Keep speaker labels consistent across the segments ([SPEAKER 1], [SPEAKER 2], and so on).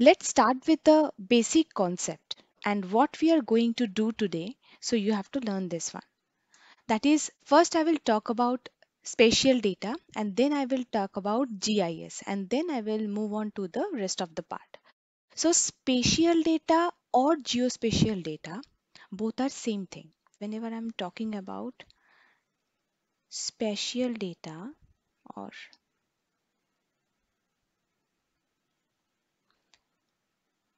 [SPEAKER 1] Let's start with the basic concept and what we are going to do today. So you have to learn this one. That is, first I will talk about spatial data and then I will talk about GIS and then I will move on to the rest of the part. So spatial data or geospatial data, both are same thing. Whenever I'm talking about spatial data or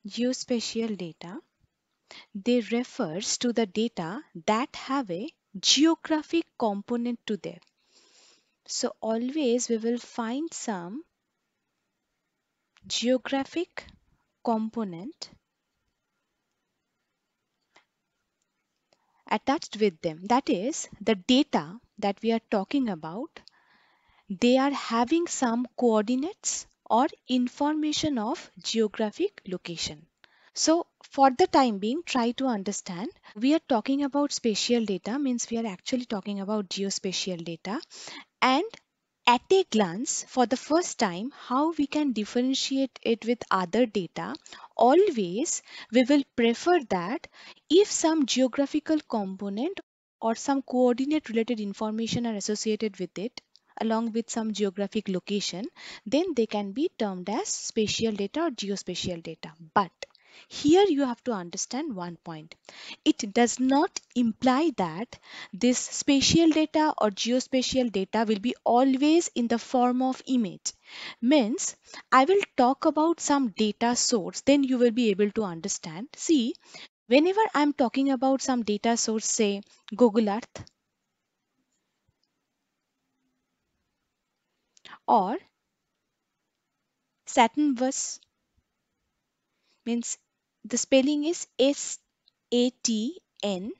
[SPEAKER 1] geospatial data. They refers to the data that have a geographic component to them. So always we will find some geographic component attached with them. That is the data that we are talking about. They are having some coordinates or information of geographic location. So for the time being, try to understand. We are talking about spatial data, means we are actually talking about geospatial data. And at a glance, for the first time, how we can differentiate it with other data. Always, we will prefer that if some geographical component or some coordinate related information are associated with it, along with some geographic location, then they can be termed as spatial data or geospatial data. But here you have to understand one point. It does not imply that this spatial data or geospatial data will be always in the form of image. Means I will talk about some data source then you will be able to understand. See whenever I'm talking about some data source say Google Earth or Saturn was means the spelling is S A T N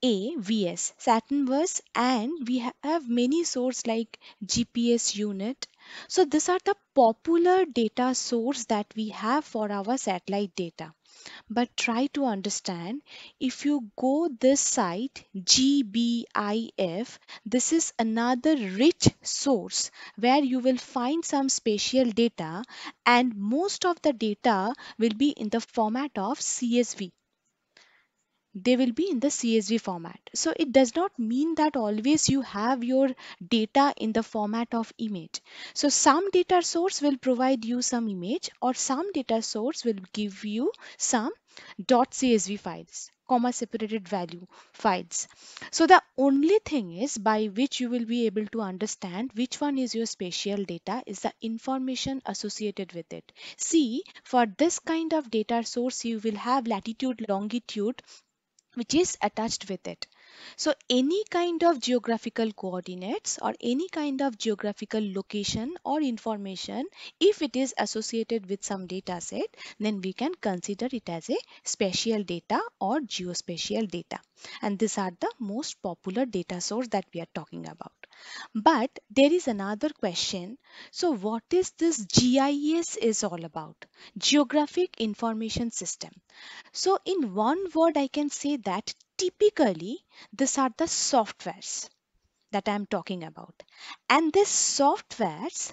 [SPEAKER 1] a vs vs. and we have many source like GPS unit. So these are the popular data source that we have for our satellite data. But try to understand if you go this site GBIF this is another rich source where you will find some spatial data and most of the data will be in the format of CSV they will be in the CSV format. So it does not mean that always you have your data in the format of image. So some data source will provide you some image or some data source will give you some .csv files comma separated value files. So the only thing is by which you will be able to understand which one is your spatial data is the information associated with it. See, for this kind of data source, you will have latitude, longitude, which is attached with it. So any kind of geographical coordinates or any kind of geographical location or information, if it is associated with some data set, then we can consider it as a spatial data or geospatial data. And these are the most popular data source that we are talking about. But there is another question. So what is this GIS is all about? Geographic Information System. So in one word, I can say that typically these are the softwares that I'm talking about. And these softwares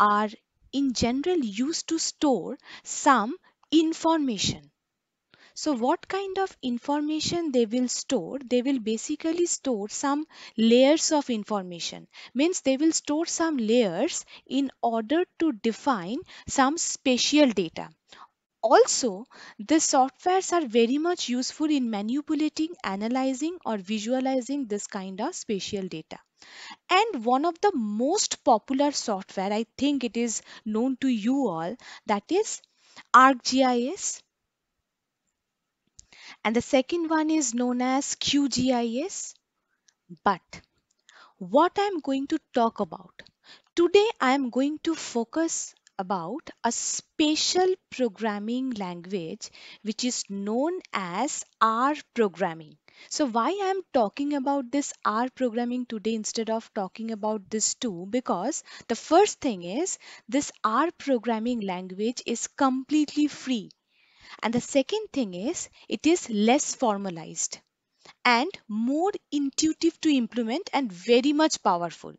[SPEAKER 1] are in general used to store some information so what kind of information they will store? They will basically store some layers of information. Means they will store some layers in order to define some spatial data. Also, the softwares are very much useful in manipulating, analyzing or visualizing this kind of spatial data. And one of the most popular software, I think it is known to you all, that is ArcGIS and the second one is known as QGIS. But what I'm going to talk about today, I'm going to focus about a spatial programming language which is known as R programming. So why I'm talking about this R programming today instead of talking about this too because the first thing is this R programming language is completely free and the second thing is it is less formalized and more intuitive to implement and very much powerful.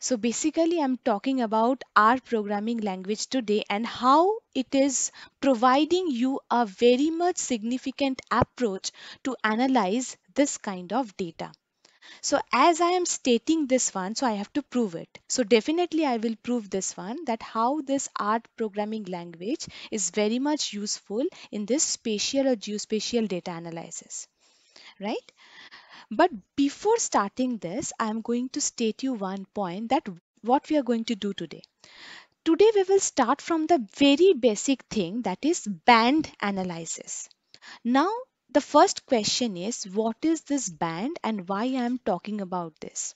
[SPEAKER 1] So basically I'm talking about our programming language today and how it is providing you a very much significant approach to analyze this kind of data. So as I am stating this one, so I have to prove it. So definitely I will prove this one that how this art programming language is very much useful in this spatial or geospatial data analysis, right? But before starting this, I am going to state you one point that what we are going to do today. Today we will start from the very basic thing that is band analysis. Now the first question is what is this band and why I am talking about this?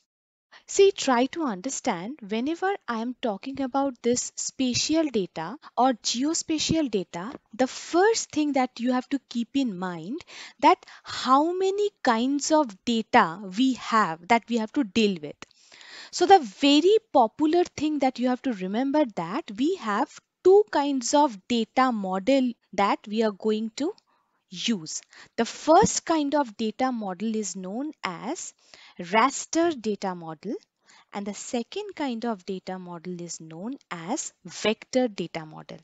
[SPEAKER 1] See, try to understand whenever I am talking about this spatial data or geospatial data, the first thing that you have to keep in mind that how many kinds of data we have that we have to deal with. So the very popular thing that you have to remember that we have two kinds of data model that we are going to use. The first kind of data model is known as raster data model and the second kind of data model is known as vector data model.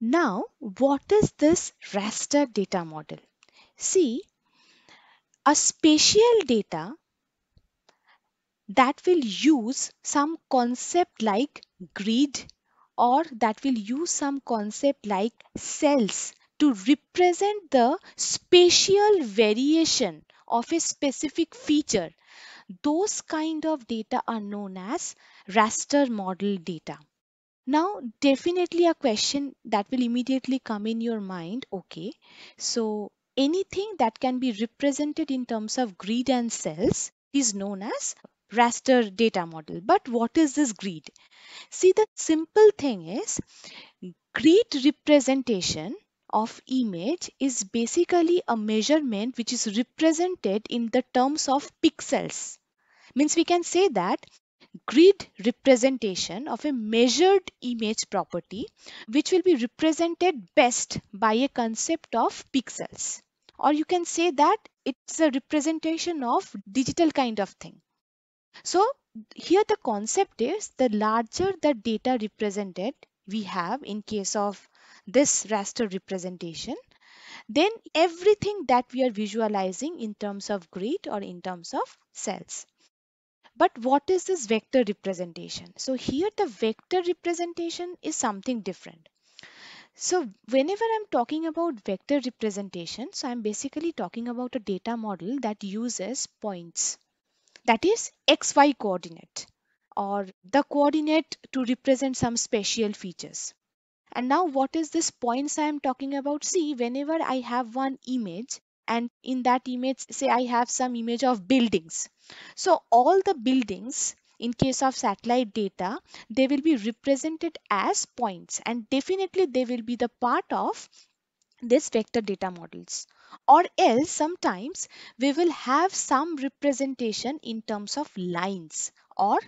[SPEAKER 1] Now, what is this raster data model? See, a spatial data that will use some concept like grid or that will use some concept like cells to represent the spatial variation of a specific feature. Those kind of data are known as raster model data. Now, definitely a question that will immediately come in your mind. Okay, so anything that can be represented in terms of grid and cells is known as raster data model. But what is this grid? See, the simple thing is grid representation of image is basically a measurement which is represented in the terms of pixels. Means we can say that grid representation of a measured image property which will be represented best by a concept of pixels or you can say that it's a representation of digital kind of thing so here the concept is the larger the data represented we have in case of this raster representation, then everything that we are visualizing in terms of grid or in terms of cells. But what is this vector representation? So here the vector representation is something different. So whenever I'm talking about vector representation, so I'm basically talking about a data model that uses points, that is XY coordinate or the coordinate to represent some special features. And now what is this points I am talking about? See, whenever I have one image and in that image, say I have some image of buildings. So all the buildings in case of satellite data, they will be represented as points and definitely they will be the part of this vector data models or else sometimes we will have some representation in terms of lines or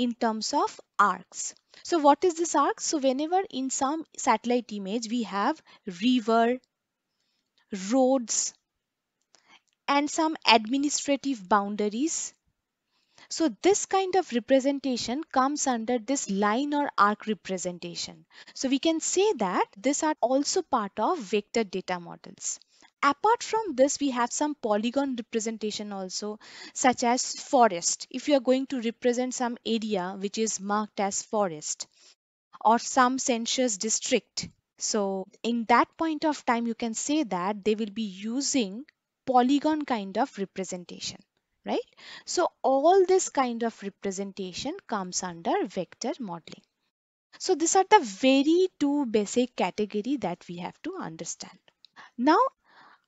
[SPEAKER 1] in terms of arcs. So what is this arc? So whenever in some satellite image we have river, roads and some administrative boundaries. So this kind of representation comes under this line or arc representation. So we can say that these are also part of vector data models apart from this we have some polygon representation also such as forest if you are going to represent some area which is marked as forest or some census district so in that point of time you can say that they will be using polygon kind of representation right so all this kind of representation comes under vector modeling so these are the very two basic category that we have to understand now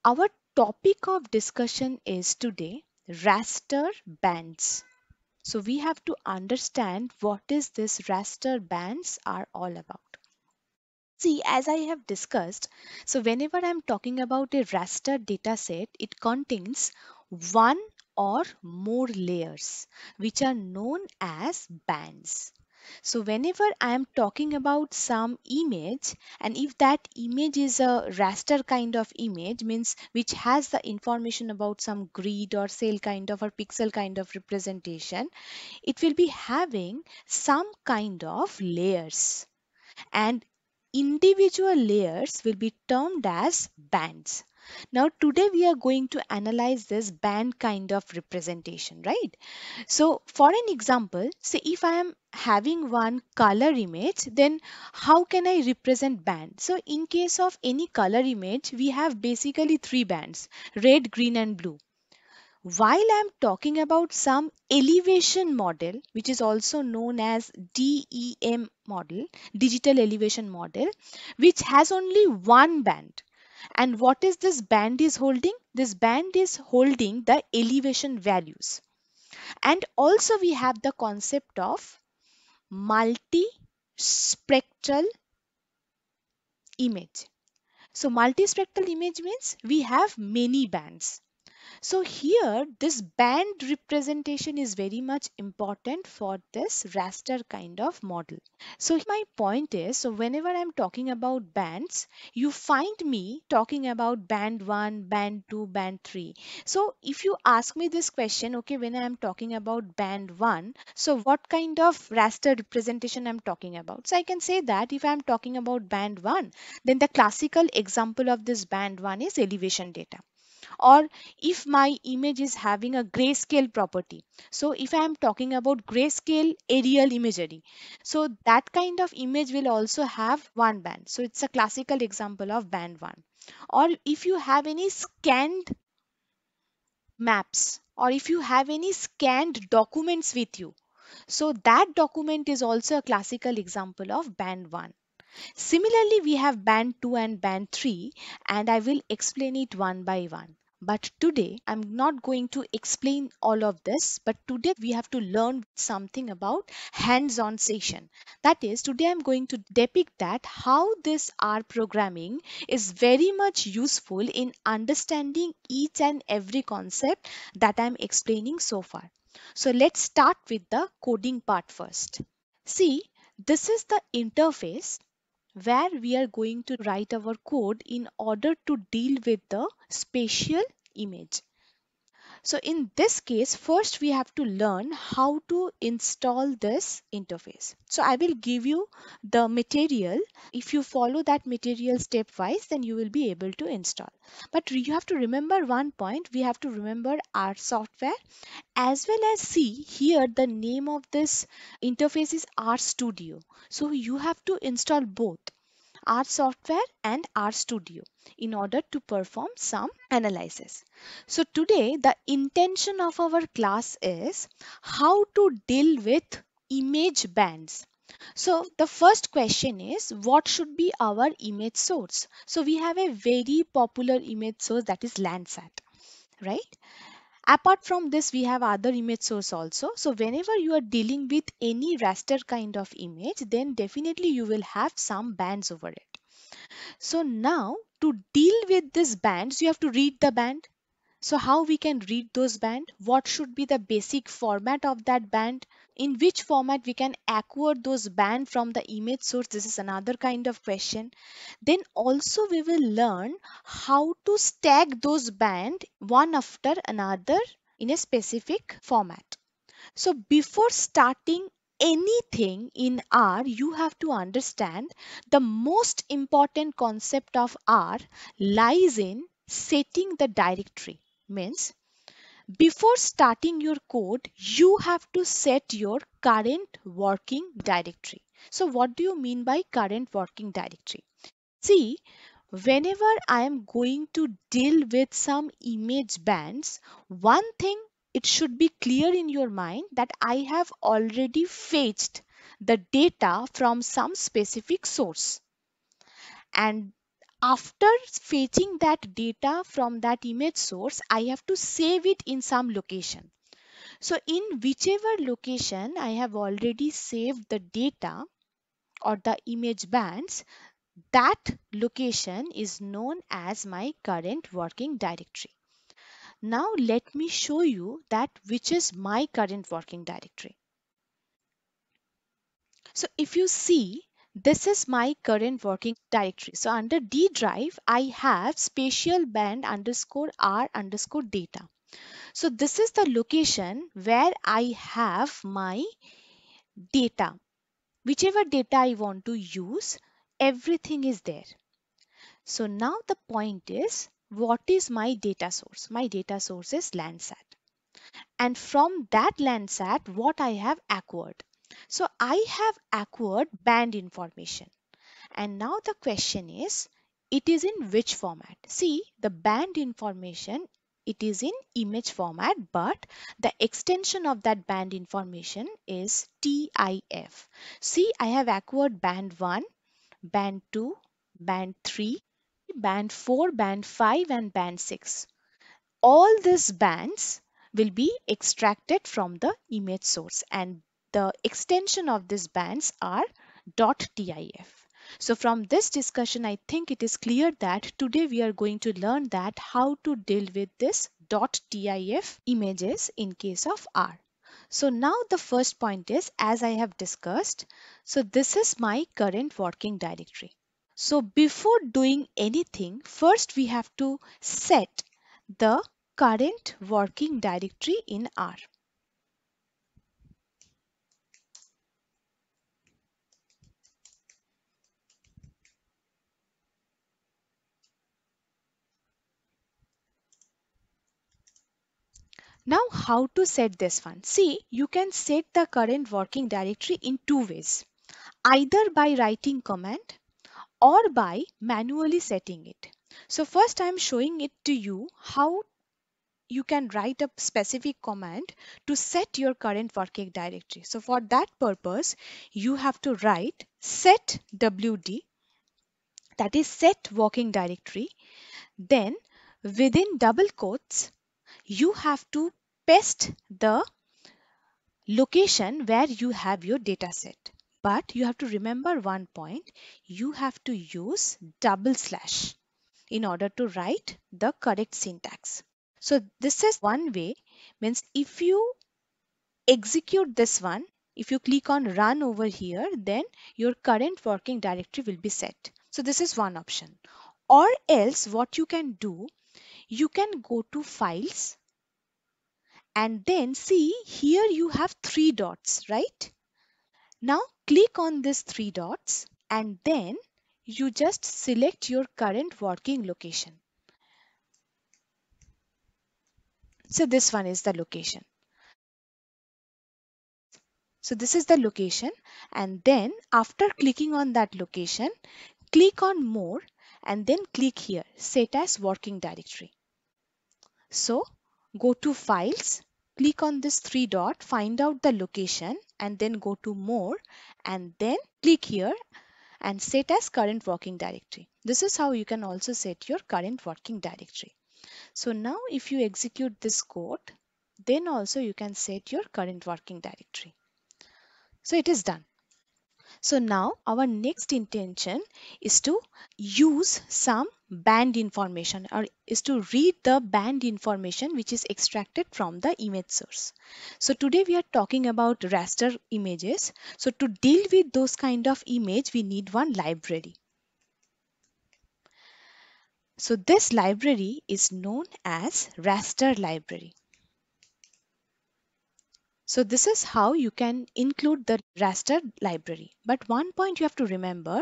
[SPEAKER 1] our topic of discussion is today raster bands. So we have to understand what is this raster bands are all about. See, as I have discussed, so whenever I'm talking about a raster dataset, it contains one or more layers which are known as bands. So whenever I am talking about some image and if that image is a raster kind of image means which has the information about some grid or cell kind of or pixel kind of representation, it will be having some kind of layers and individual layers will be termed as bands. Now, today we are going to analyze this band kind of representation, right? So, for an example, say if I am having one color image, then how can I represent band? So, in case of any color image, we have basically three bands, red, green and blue. While I am talking about some elevation model, which is also known as DEM model, digital elevation model, which has only one band and what is this band is holding? This band is holding the elevation values. And also we have the concept of multispectral image. So multispectral image means we have many bands. So here this band representation is very much important for this raster kind of model. So my point is so whenever I'm talking about bands you find me talking about band 1, band 2, band 3. So if you ask me this question okay when I'm talking about band 1 so what kind of raster representation I'm talking about. So I can say that if I'm talking about band 1 then the classical example of this band 1 is elevation data or if my image is having a grayscale property. So if I am talking about grayscale aerial imagery, so that kind of image will also have one band. So it's a classical example of band one. Or if you have any scanned maps or if you have any scanned documents with you. So that document is also a classical example of band 1. Similarly, we have band 2 and band 3 and I will explain it one by one. But today I'm not going to explain all of this, but today we have to learn something about hands-on session. That is today I'm going to depict that how this R programming is very much useful in understanding each and every concept that I'm explaining so far. So let's start with the coding part first. See, this is the interface where we are going to write our code in order to deal with the spatial image. So in this case, first we have to learn how to install this interface. So I will give you the material. If you follow that material stepwise, then you will be able to install. But you have to remember one point. We have to remember our software as well as see here the name of this interface is RStudio. So you have to install both software and studio in order to perform some analysis. So today the intention of our class is how to deal with image bands. So the first question is what should be our image source? So we have a very popular image source that is Landsat, right? apart from this we have other image source also so whenever you are dealing with any raster kind of image then definitely you will have some bands over it so now to deal with these bands you have to read the band so how we can read those band, what should be the basic format of that band, in which format we can acquire those band from the image source this is another kind of question then also we will learn how to stack those band one after another in a specific format so before starting anything in r you have to understand the most important concept of r lies in setting the directory means before starting your code you have to set your current working directory so what do you mean by current working directory see whenever i am going to deal with some image bands one thing it should be clear in your mind that i have already fetched the data from some specific source and after fetching that data from that image source i have to save it in some location so in whichever location i have already saved the data or the image bands that location is known as my current working directory now let me show you that which is my current working directory so if you see this is my current working directory. So under D drive, I have spatial band underscore R underscore data. So this is the location where I have my data. Whichever data I want to use, everything is there. So now the point is, what is my data source? My data source is Landsat. And from that Landsat, what I have acquired? So I have acquired band information. And now the question is, it is in which format? See, the band information, it is in image format, but the extension of that band information is TIF. See, I have acquired band 1, band 2, band 3, band 4, band 5 and band 6. All these bands will be extracted from the image source and the extension of these bands are .tif. So from this discussion, I think it is clear that today we are going to learn that how to deal with this .tif images in case of R. So now the first point is, as I have discussed, so this is my current working directory. So before doing anything, first we have to set the current working directory in R. Now how to set this one? See, you can set the current working directory in two ways. Either by writing command or by manually setting it. So first I am showing it to you how you can write a specific command to set your current working directory. So for that purpose, you have to write set wd that is set working directory then within double quotes you have to paste the location where you have your data set. But you have to remember one point, you have to use double slash in order to write the correct syntax. So this is one way means if you execute this one, if you click on run over here, then your current working directory will be set. So this is one option. Or else what you can do you can go to files and then see here you have three dots, right? Now click on these three dots and then you just select your current working location. So this one is the location. So this is the location and then after clicking on that location, click on more and then click here, set as working directory. So go to files, click on this three dot, find out the location and then go to more and then click here and set as current working directory. This is how you can also set your current working directory. So now if you execute this code, then also you can set your current working directory. So it is done. So now our next intention is to use some band information or is to read the band information which is extracted from the image source. So today we are talking about raster images. So to deal with those kind of image we need one library. So this library is known as raster library. So this is how you can include the raster library. But one point you have to remember,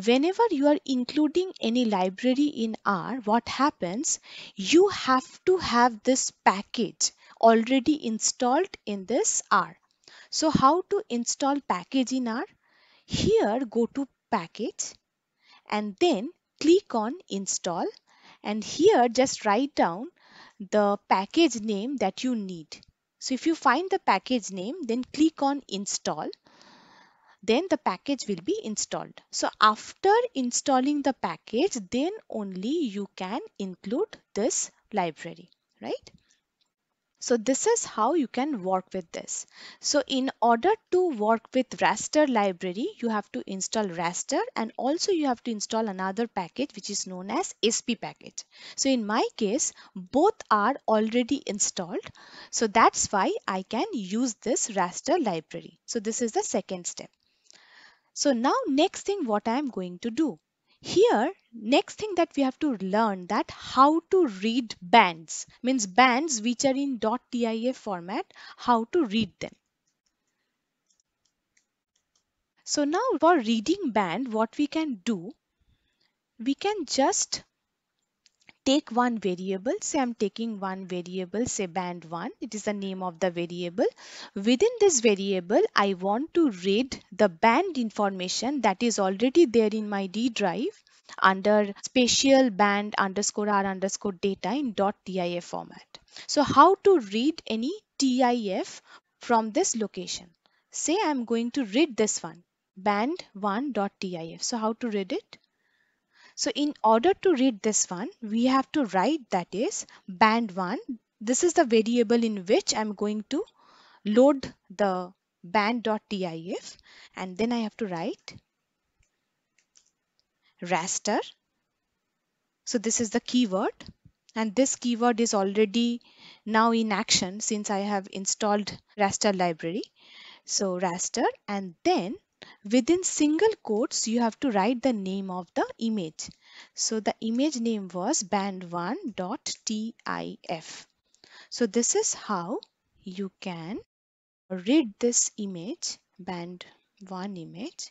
[SPEAKER 1] whenever you are including any library in R, what happens, you have to have this package already installed in this R. So how to install package in R? Here go to package and then click on install and here just write down the package name that you need. So if you find the package name, then click on install. Then the package will be installed. So after installing the package, then only you can include this library, right? So this is how you can work with this. So in order to work with raster library, you have to install raster and also you have to install another package which is known as SP package. So in my case, both are already installed. So that's why I can use this raster library. So this is the second step. So now next thing what I am going to do here next thing that we have to learn that how to read bands means bands which are in .tif format how to read them so now for reading band what we can do we can just take one variable, say I'm taking one variable, say band 1, it is the name of the variable. Within this variable, I want to read the band information that is already there in my D drive under spatial band underscore r underscore data in dot TIF format. So how to read any TIF from this location? Say I'm going to read this one band1.tif. So how to read it? So in order to read this one, we have to write that is band 1. This is the variable in which I'm going to load the band.tif and then I have to write raster. So this is the keyword and this keyword is already now in action since I have installed raster library. So raster and then Within single quotes, you have to write the name of the image. So the image name was band1.tif. So this is how you can read this image, band1 image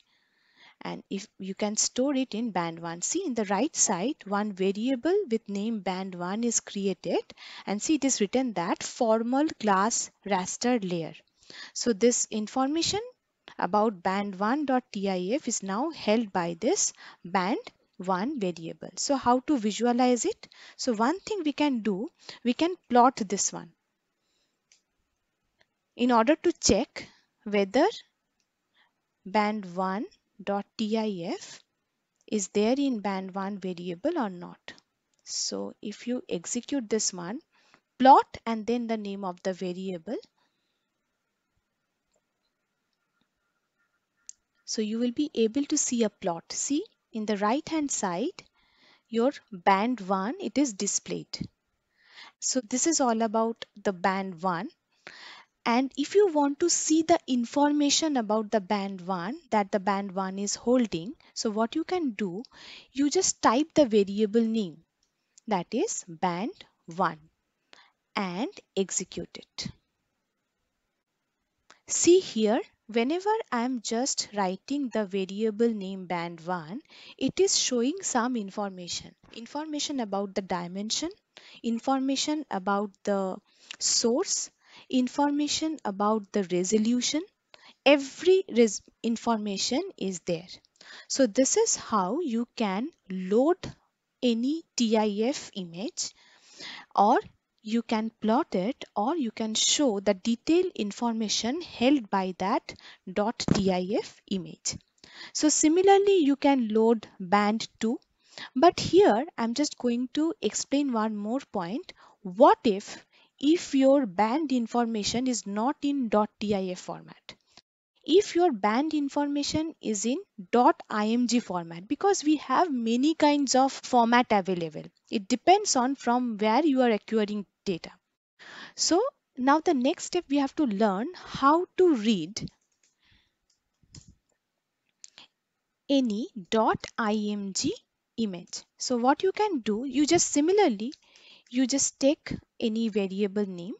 [SPEAKER 1] and if you can store it in band 1 see in the right side one variable with name band 1 is created and see it is written that formal class raster layer so this information about band1.tif is now held by this band1 variable. So how to visualize it? So one thing we can do, we can plot this one. In order to check whether band1.tif is there in band1 variable or not. So if you execute this one, plot and then the name of the variable So you will be able to see a plot. See in the right hand side, your band 1, it is displayed. So this is all about the band 1. And if you want to see the information about the band 1 that the band 1 is holding, so what you can do, you just type the variable name that is band 1 and execute it. See here Whenever I'm just writing the variable name band 1, it is showing some information. Information about the dimension, information about the source, information about the resolution. Every res information is there. So this is how you can load any TIF image or you can plot it or you can show the detailed information held by that .dif image. So similarly, you can load band 2. But here I'm just going to explain one more point. What if, if your band information is not in .dif format? If your band information is in .img format because we have many kinds of format available. It depends on from where you are acquiring data. So now the next step we have to learn how to read any .img image. So what you can do, you just similarly, you just take any variable name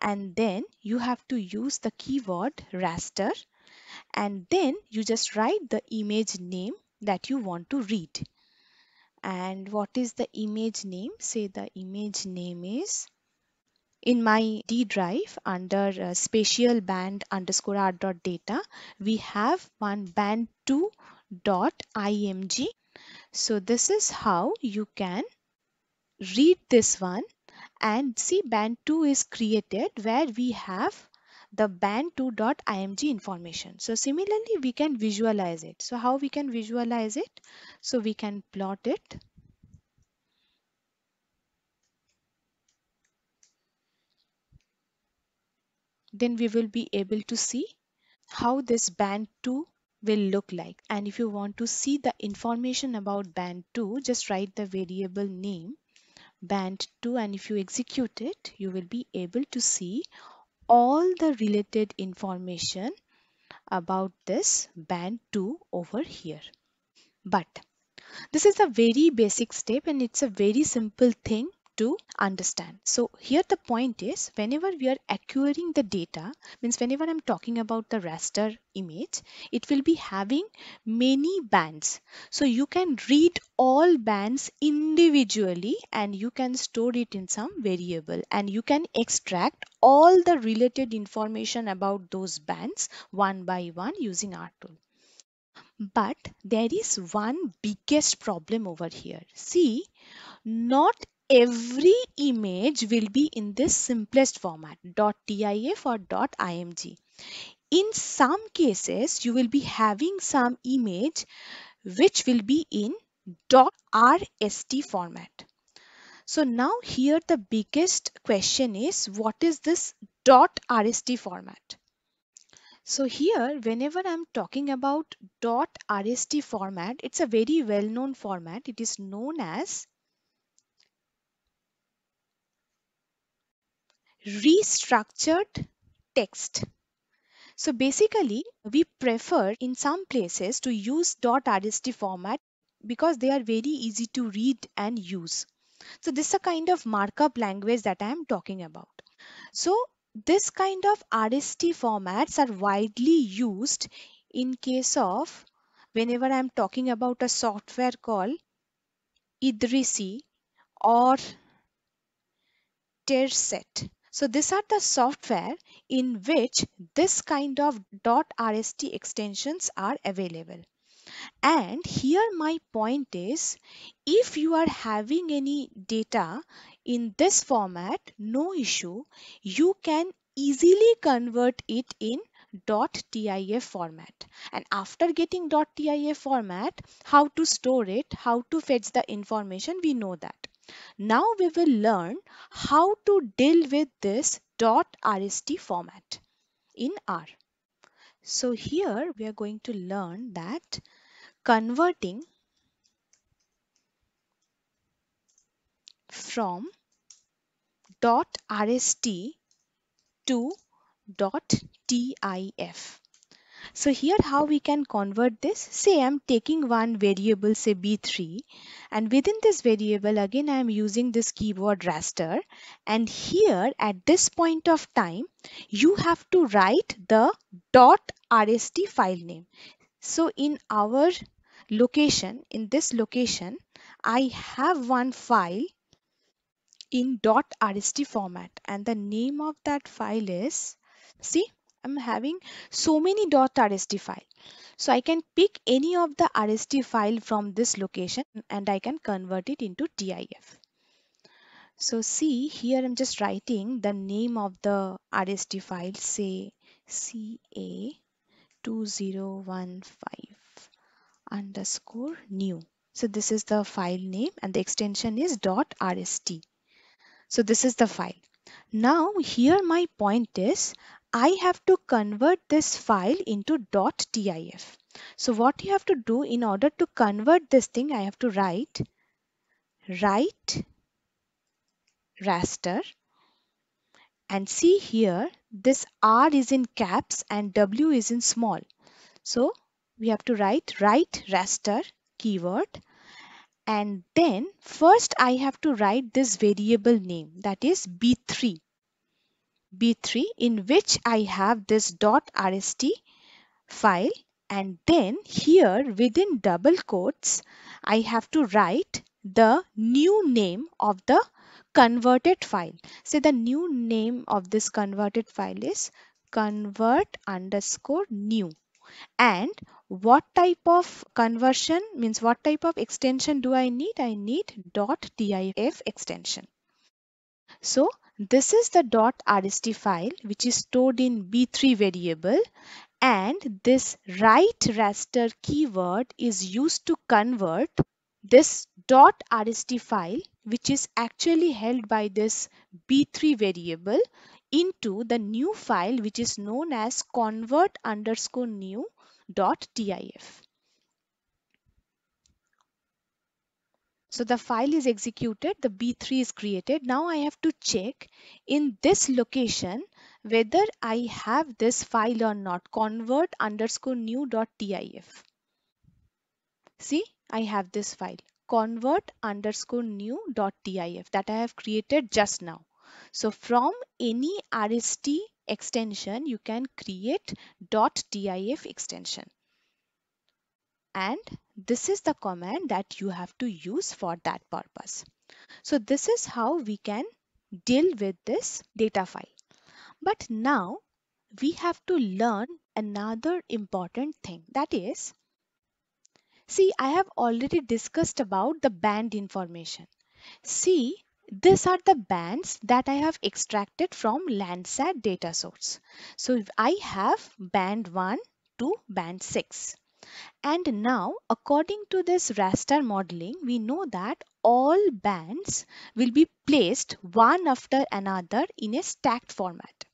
[SPEAKER 1] and then you have to use the keyword raster and then you just write the image name that you want to read. And what is the image name? Say the image name is in my D drive under uh, spatial band underscore r dot data, we have one band 2 dot img. So this is how you can read this one and see band 2 is created where we have the band two dot IMG information. So similarly, we can visualize it. So how we can visualize it? So we can plot it then we will be able to see how this band 2 will look like. And if you want to see the information about band 2, just write the variable name band 2 and if you execute it, you will be able to see all the related information about this band 2 over here. But this is a very basic step and it's a very simple thing to understand. So here the point is whenever we are acquiring the data means whenever I'm talking about the raster image it will be having many bands. So you can read all bands individually and you can store it in some variable and you can extract all the related information about those bands one by one using our tool. But there is one biggest problem over here. See, not every image will be in this simplest format .tif or .img. In some cases, you will be having some image which will be in .rst format. So now here the biggest question is what is this .rst format? So here whenever I'm talking about .rst format, it's a very well-known format. It is known as restructured text. So basically, we prefer in some places to use .rst format because they are very easy to read and use. So this is a kind of markup language that I am talking about. So this kind of RST formats are widely used in case of whenever I'm talking about a software called Idrisi or Terset. So these are the software in which this kind of .rst extensions are available. And here my point is if you are having any data in this format, no issue, you can easily convert it in .tif format and after getting .tif format how to store it how to fetch the information we know that now we will learn how to deal with this .rst format in R. So here we are going to learn that converting from .rst to .tif. So here how we can convert this, say I'm taking one variable say B3 and within this variable again I'm using this keyboard raster and here at this point of time you have to write the RST file name. So in our location, in this location, I have one file in .rst format and the name of that file is see I'm having so many .rst file. So I can pick any of the RST file from this location and I can convert it into TIF. So see here I'm just writing the name of the RST file say CA2015 underscore new. So this is the file name and the extension is .rst. So this is the file. Now here my point is I have to convert this file into .tif. So what you have to do in order to convert this thing, I have to write write raster and see here this R is in caps and W is in small. So we have to write write raster keyword and then first I have to write this variable name that is B3 B3 in which I have this .rst file and then here within double quotes I have to write the new name of the converted file. Say the new name of this converted file is convert underscore new and what type of conversion means what type of extension do I need? I need .dif extension. So this is the .rst file which is stored in B3 variable and this write raster keyword is used to convert this .rst file which is actually held by this B3 variable into the new file which is known as convert underscore new TIF. So the file is executed, the B3 is created. Now I have to check in this location whether I have this file or not, convert underscore new.tif. See, I have this file, convert underscore new.tif that I have created just now. So from any RST extension, you can create TIF extension and this is the command that you have to use for that purpose. So this is how we can deal with this data file. But now we have to learn another important thing that is see I have already discussed about the band information. See these are the bands that I have extracted from Landsat data source. So if I have band 1 to band 6. And now, according to this raster modeling, we know that all bands will be placed one after another in a stacked format.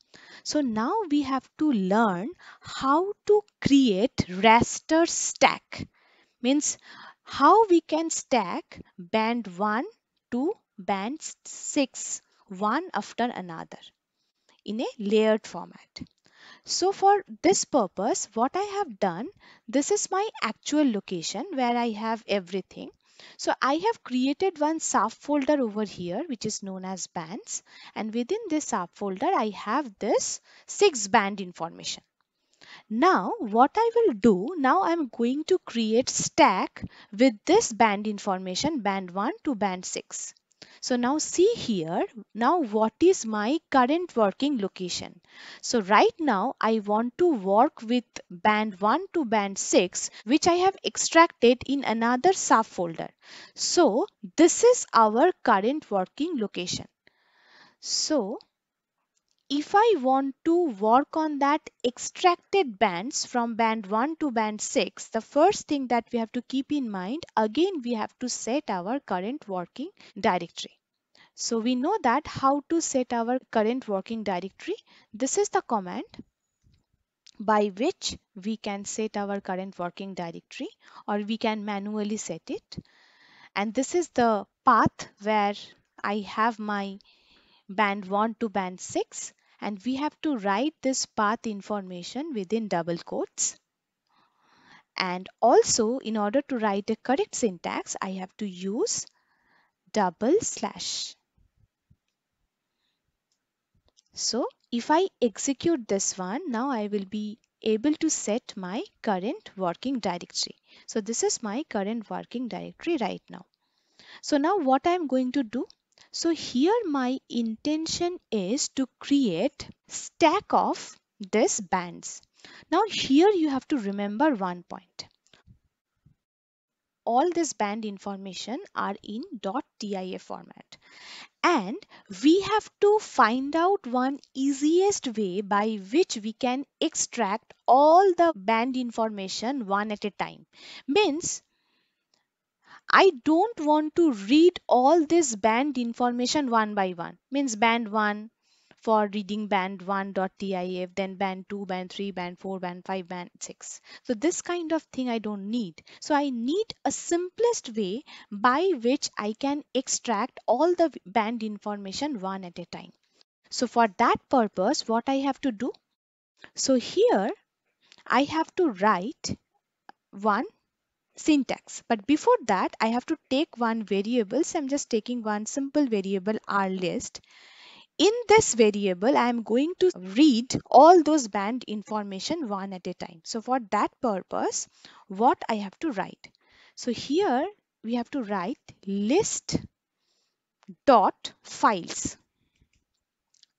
[SPEAKER 1] So now we have to learn how to create raster stack means how we can stack band 1 to band 6 one after another in a layered format. So for this purpose, what I have done, this is my actual location where I have everything. So I have created one subfolder over here, which is known as bands. And within this subfolder, I have this six band information. Now what I will do, now I'm going to create stack with this band information band 1 to band 6. So now see here, now what is my current working location? So right now I want to work with band 1 to band 6 which I have extracted in another subfolder. So this is our current working location. So if I want to work on that extracted bands from band 1 to band 6, the first thing that we have to keep in mind, again, we have to set our current working directory. So we know that how to set our current working directory. This is the command by which we can set our current working directory or we can manually set it. And this is the path where I have my band 1 to band 6 and we have to write this path information within double quotes. And also in order to write a correct syntax, I have to use double slash. So if I execute this one, now I will be able to set my current working directory. So this is my current working directory right now. So now what I'm going to do, so here my intention is to create stack of these bands. Now here you have to remember one point. All this band information are in .tia format and we have to find out one easiest way by which we can extract all the band information one at a time means I don't want to read all this band information one by one. Means band 1 for reading band 1.tif, then band 2, band 3, band 4, band 5, band 6. So this kind of thing I don't need. So I need a simplest way by which I can extract all the band information one at a time. So for that purpose, what I have to do? So here I have to write one syntax. But before that, I have to take one variable. So I'm just taking one simple variable R list. In this variable, I am going to read all those band information one at a time. So for that purpose, what I have to write. So here we have to write list dot files.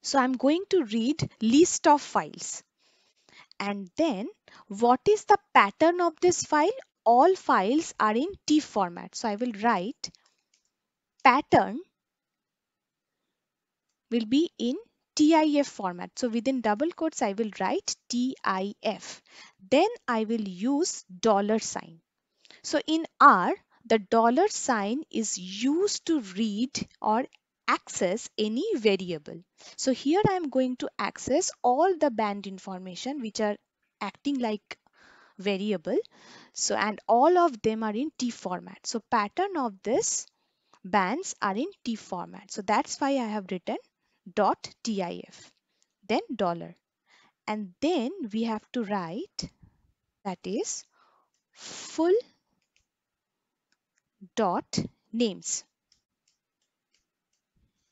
[SPEAKER 1] So I'm going to read list of files and then what is the pattern of this file all files are in TIFF format. So I will write pattern will be in TIF format. So within double quotes, I will write TIF. Then I will use dollar sign. So in R, the dollar sign is used to read or access any variable. So here I am going to access all the band information which are acting like variable. So, and all of them are in T format. So, pattern of this bands are in T format. So, that's why I have written dot TIF, then dollar. And then we have to write that is full dot names.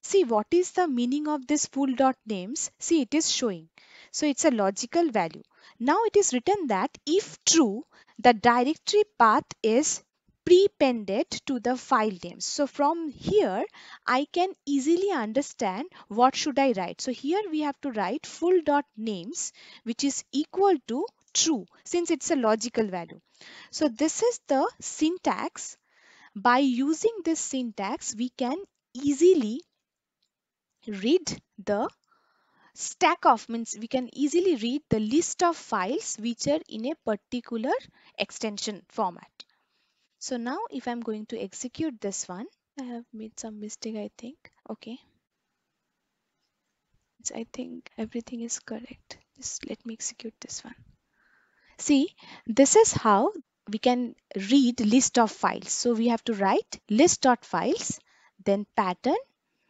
[SPEAKER 1] See what is the meaning of this full dot names? See it is showing. So it's a logical value. Now it is written that if true, the directory path is prepended to the file name. So from here, I can easily understand what should I write. So here we have to write full dot names, which is equal to true since it's a logical value. So this is the syntax. By using this syntax, we can easily read the stack of means we can easily read the list of files which are in a particular extension format. So now if I'm going to execute this one, I have made some mistake I think. Okay. So I think everything is correct. Just let me execute this one. See, this is how we can read list of files. So we have to write list.files, then pattern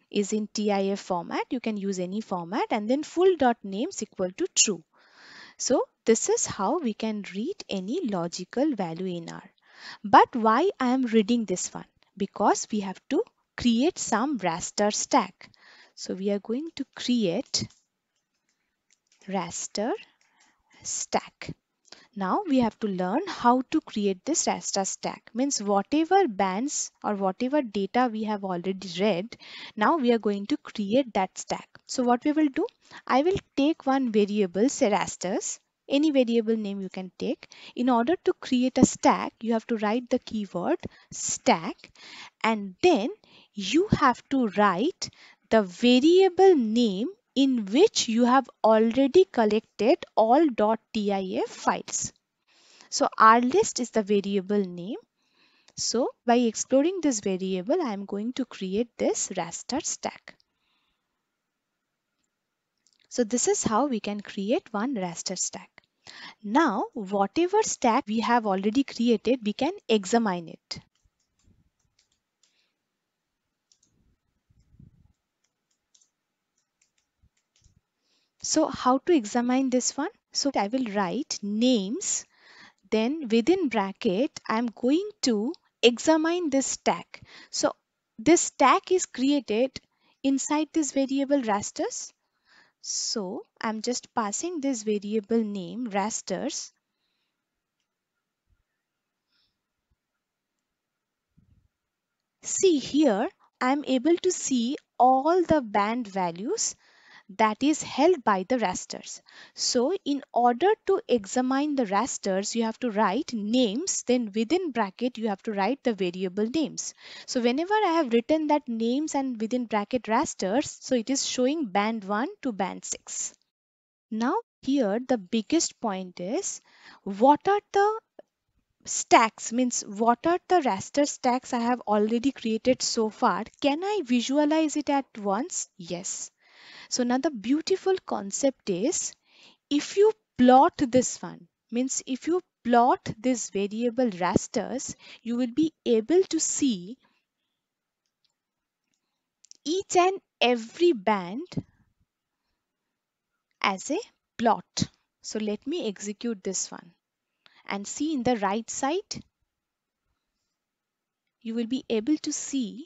[SPEAKER 1] is in TIF format. You can use any format and then full dot names equal to true. So this is how we can read any logical value in R. But why I am reading this one? Because we have to create some raster stack. So we are going to create raster stack. Now we have to learn how to create this raster stack means whatever bands or whatever data we have already read. Now we are going to create that stack. So what we will do, I will take one variable say rasters any variable name you can take. In order to create a stack, you have to write the keyword stack and then you have to write the variable name in which you have already collected all .tif files. So our list is the variable name. So by exploring this variable, I am going to create this raster stack. So this is how we can create one raster stack. Now, whatever stack we have already created, we can examine it. So how to examine this one? So I will write names then within bracket I'm going to examine this stack. So this stack is created inside this variable rasters. So I'm just passing this variable name rasters. See here I'm able to see all the band values that is held by the rasters. So in order to examine the rasters, you have to write names. Then within bracket, you have to write the variable names. So whenever I have written that names and within bracket rasters, so it is showing band 1 to band 6. Now here the biggest point is what are the stacks means what are the raster stacks I have already created so far? Can I visualize it at once? Yes. So now the beautiful concept is if you plot this one, means if you plot this variable rasters, you will be able to see each and every band as a plot. So let me execute this one and see in the right side, you will be able to see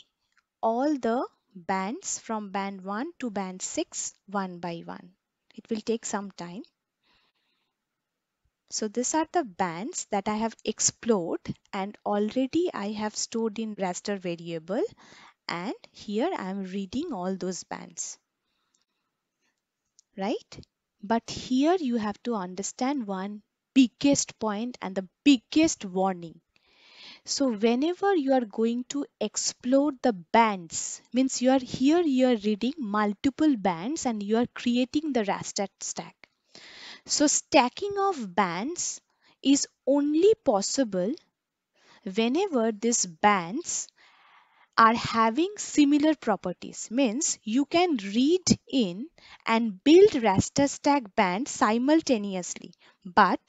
[SPEAKER 1] all the bands from band 1 to band 6 one by one. It will take some time. So these are the bands that I have explored and already I have stored in raster variable and here I am reading all those bands. Right? But here you have to understand one biggest point and the biggest warning so whenever you are going to explore the bands means you are here you are reading multiple bands and you are creating the raster stack so stacking of bands is only possible whenever these bands are having similar properties means you can read in and build raster stack band simultaneously but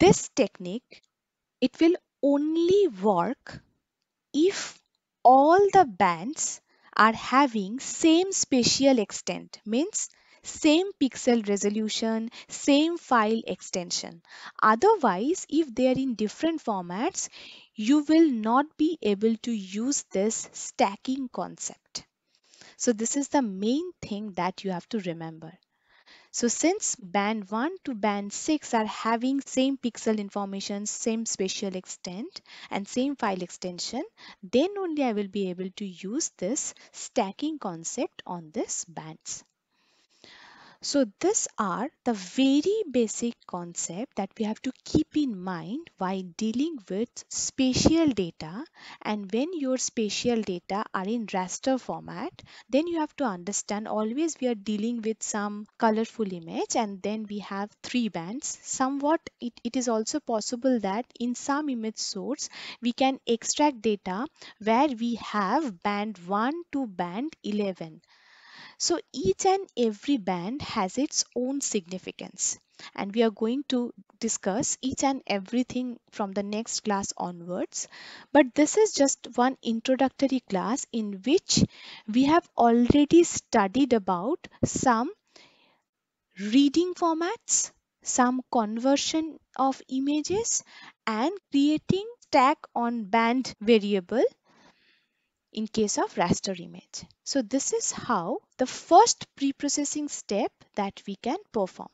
[SPEAKER 1] this technique it will only work if all the bands are having same spatial extent means same pixel resolution same file extension otherwise if they are in different formats you will not be able to use this stacking concept so this is the main thing that you have to remember so since band 1 to band 6 are having same pixel information, same spatial extent and same file extension, then only I will be able to use this stacking concept on this bands. So these are the very basic concept that we have to keep in mind while dealing with spatial data and when your spatial data are in raster format then you have to understand always we are dealing with some colorful image and then we have three bands somewhat it, it is also possible that in some image source we can extract data where we have band 1 to band 11 so each and every band has its own significance and we are going to discuss each and everything from the next class onwards but this is just one introductory class in which we have already studied about some reading formats some conversion of images and creating tag on band variable in case of raster image. So this is how the first pre pre-processing step that we can perform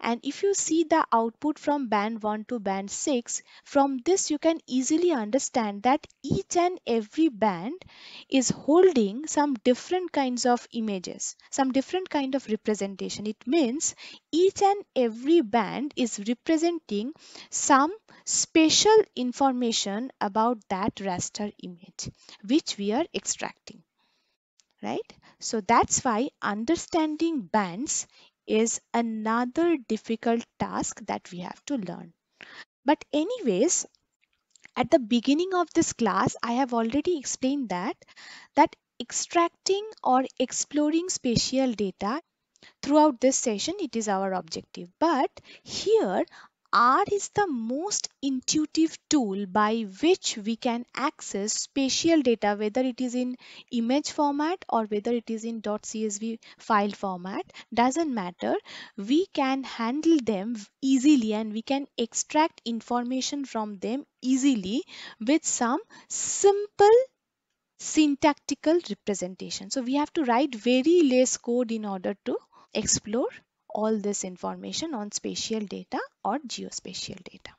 [SPEAKER 1] and if you see the output from band 1 to band 6 from this you can easily understand that each and every band is holding some different kinds of images some different kind of representation it means each and every band is representing some special information about that raster image which we are extracting right so that's why understanding bands is another difficult task that we have to learn. But, anyways, at the beginning of this class, I have already explained that that extracting or exploring spatial data throughout this session it is our objective but here R is the most intuitive tool by which we can access spatial data whether it is in image format or whether it is in .csv file format doesn't matter we can handle them easily and we can extract information from them easily with some simple syntactical representation so we have to write very less code in order to explore all this information on spatial data or geospatial data.